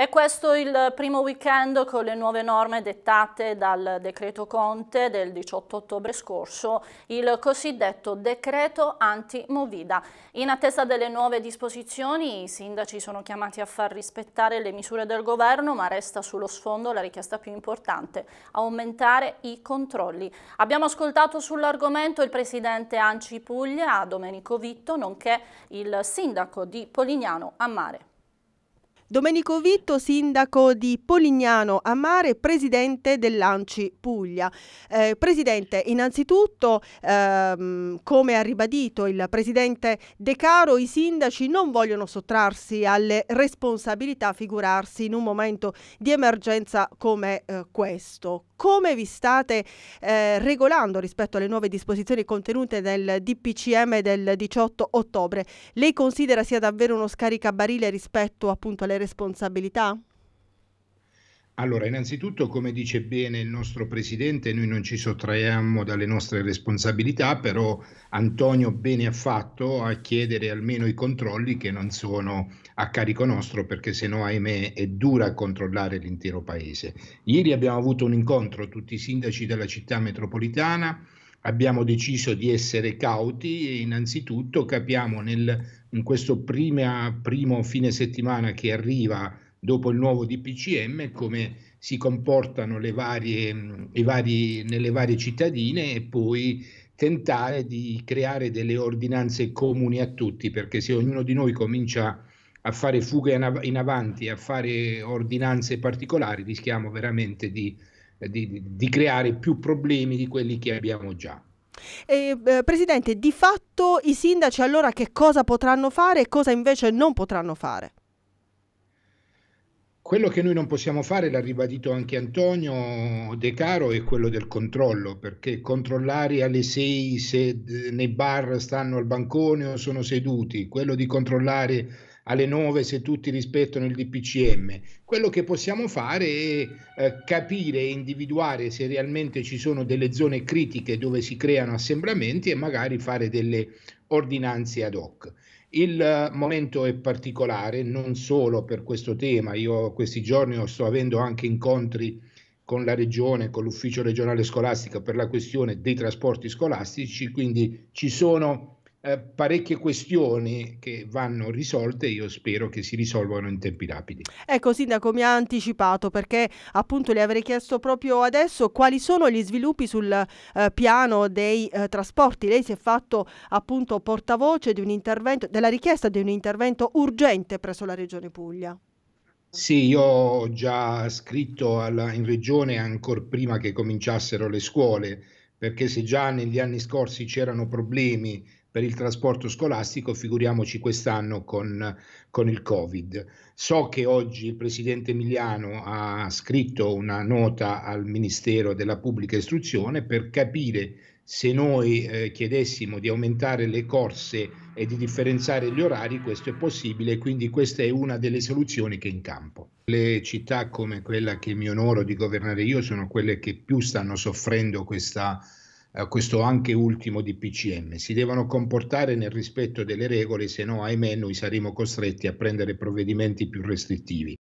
È questo il primo weekend con le nuove norme dettate dal decreto Conte del 18 ottobre scorso, il cosiddetto decreto anti-Movida. In attesa delle nuove disposizioni i sindaci sono chiamati a far rispettare le misure del governo, ma resta sullo sfondo la richiesta più importante, aumentare i controlli. Abbiamo ascoltato sull'argomento il presidente Anci Puglia, Domenico Vitto, nonché il sindaco di Polignano a Mare. Domenico Vitto, sindaco di Polignano a Mare, presidente dell'Anci Puglia. Eh, presidente, innanzitutto, ehm, come ha ribadito il presidente De Caro, i sindaci non vogliono sottrarsi alle responsabilità, figurarsi in un momento di emergenza come eh, questo come vi state eh, regolando rispetto alle nuove disposizioni contenute nel DPCM del 18 ottobre. Lei considera sia davvero uno scaricabarile rispetto appunto alle responsabilità? Allora, innanzitutto, come dice bene il nostro Presidente, noi non ci sottraiamo dalle nostre responsabilità, però Antonio bene ha fatto a chiedere almeno i controlli che non sono a carico nostro, perché sennò, ahimè, è dura controllare l'intero Paese. Ieri abbiamo avuto un incontro, tutti i sindaci della città metropolitana, abbiamo deciso di essere cauti e innanzitutto capiamo nel, in questo prima, primo fine settimana che arriva dopo il nuovo DPCM, come si comportano le varie, vari, nelle varie cittadine e poi tentare di creare delle ordinanze comuni a tutti, perché se ognuno di noi comincia a fare fughe in avanti, a fare ordinanze particolari, rischiamo veramente di, di, di creare più problemi di quelli che abbiamo già. Eh, eh, Presidente, di fatto i sindaci allora che cosa potranno fare e cosa invece non potranno fare? Quello che noi non possiamo fare, l'ha ribadito anche Antonio De Caro, è quello del controllo, perché controllare alle 6 se nei bar stanno al bancone o sono seduti, quello di controllare alle 9 se tutti rispettano il DPCM. Quello che possiamo fare è eh, capire e individuare se realmente ci sono delle zone critiche dove si creano assembramenti e magari fare delle ordinanze ad hoc. Il momento è particolare non solo per questo tema, io questi giorni sto avendo anche incontri con la regione, con l'ufficio regionale scolastico per la questione dei trasporti scolastici, quindi ci sono eh, parecchie questioni che vanno risolte e io spero che si risolvano in tempi rapidi. Ecco Sindaco mi ha anticipato perché appunto le avrei chiesto proprio adesso quali sono gli sviluppi sul eh, piano dei eh, trasporti. Lei si è fatto appunto portavoce di un intervento, della richiesta di un intervento urgente presso la Regione Puglia. Sì, io ho già scritto alla, in regione ancora prima che cominciassero le scuole, perché se già negli anni scorsi c'erano problemi per il trasporto scolastico, figuriamoci quest'anno con, con, il Covid. So che oggi il Presidente Emiliano ha scritto una nota al Ministero della Pubblica Istruzione per capire se noi eh, chiedessimo di aumentare le corse e di differenziare gli orari, questo è possibile, quindi questa è una delle soluzioni che è in campo. Le città come quella che mi onoro di governare io sono quelle che più stanno soffrendo questa eh, questo anche ultimo DPCM. Si devono comportare nel rispetto delle regole, se no, ahimè, noi saremo costretti a prendere provvedimenti più restrittivi.